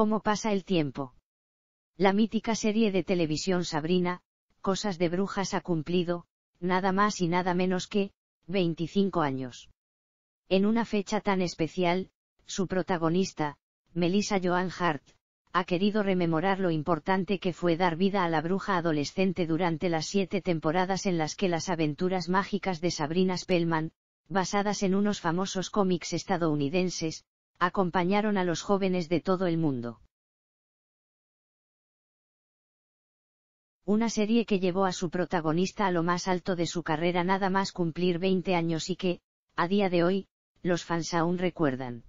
¿Cómo pasa el tiempo? La mítica serie de televisión Sabrina, Cosas de Brujas ha cumplido, nada más y nada menos que, 25 años. En una fecha tan especial, su protagonista, Melissa Joan Hart, ha querido rememorar lo importante que fue dar vida a la bruja adolescente durante las siete temporadas en las que las aventuras mágicas de Sabrina Spellman, basadas en unos famosos cómics estadounidenses, acompañaron a los jóvenes de todo el mundo. Una serie que llevó a su protagonista a lo más alto de su carrera nada más cumplir 20 años y que, a día de hoy, los fans aún recuerdan.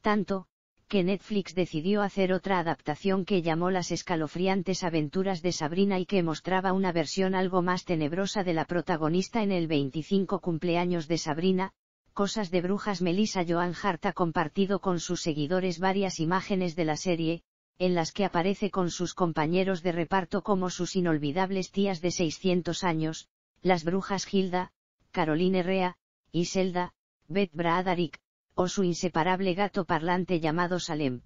Tanto, que Netflix decidió hacer otra adaptación que llamó Las escalofriantes aventuras de Sabrina y que mostraba una versión algo más tenebrosa de la protagonista en el 25 cumpleaños de Sabrina, Cosas de Brujas Melissa Joan Hart ha compartido con sus seguidores varias imágenes de la serie, en las que aparece con sus compañeros de reparto como sus inolvidables tías de 600 años, las brujas Hilda, Caroline Rea, Iselda, Beth Bradarick, o su inseparable gato parlante llamado Salem.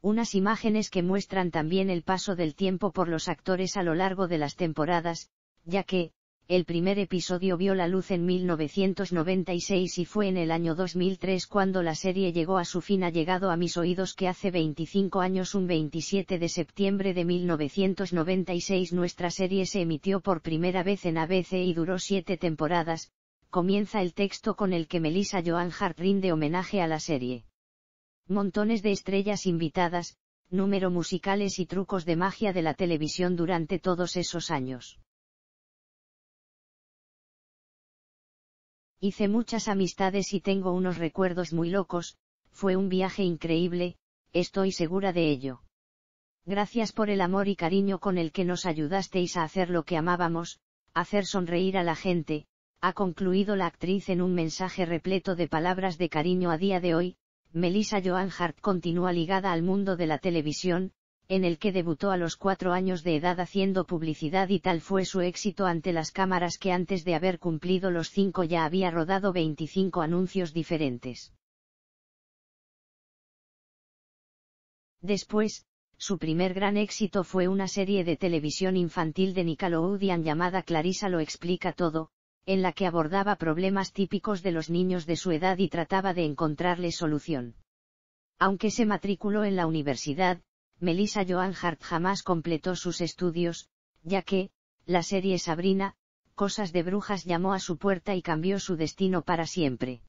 Unas imágenes que muestran también el paso del tiempo por los actores a lo largo de las temporadas, ya que, el primer episodio vio la luz en 1996 y fue en el año 2003 cuando la serie llegó a su fin ha llegado a mis oídos que hace 25 años un 27 de septiembre de 1996 nuestra serie se emitió por primera vez en ABC y duró siete temporadas, comienza el texto con el que Melissa Joan Hart rinde homenaje a la serie. Montones de estrellas invitadas, número musicales y trucos de magia de la televisión durante todos esos años Hice muchas amistades y tengo unos recuerdos muy locos, fue un viaje increíble, estoy segura de ello. Gracias por el amor y cariño con el que nos ayudasteis a hacer lo que amábamos, hacer sonreír a la gente, ha concluido la actriz en un mensaje repleto de palabras de cariño a día de hoy, Melissa Joan Hart continúa ligada al mundo de la televisión, en el que debutó a los cuatro años de edad haciendo publicidad y tal fue su éxito ante las cámaras que antes de haber cumplido los cinco ya había rodado 25 anuncios diferentes. Después, su primer gran éxito fue una serie de televisión infantil de Nickelodeon llamada Clarisa lo explica todo, en la que abordaba problemas típicos de los niños de su edad y trataba de encontrarle solución. Aunque se matriculó en la universidad, Melissa Joan Hart jamás completó sus estudios, ya que, la serie Sabrina, Cosas de Brujas llamó a su puerta y cambió su destino para siempre.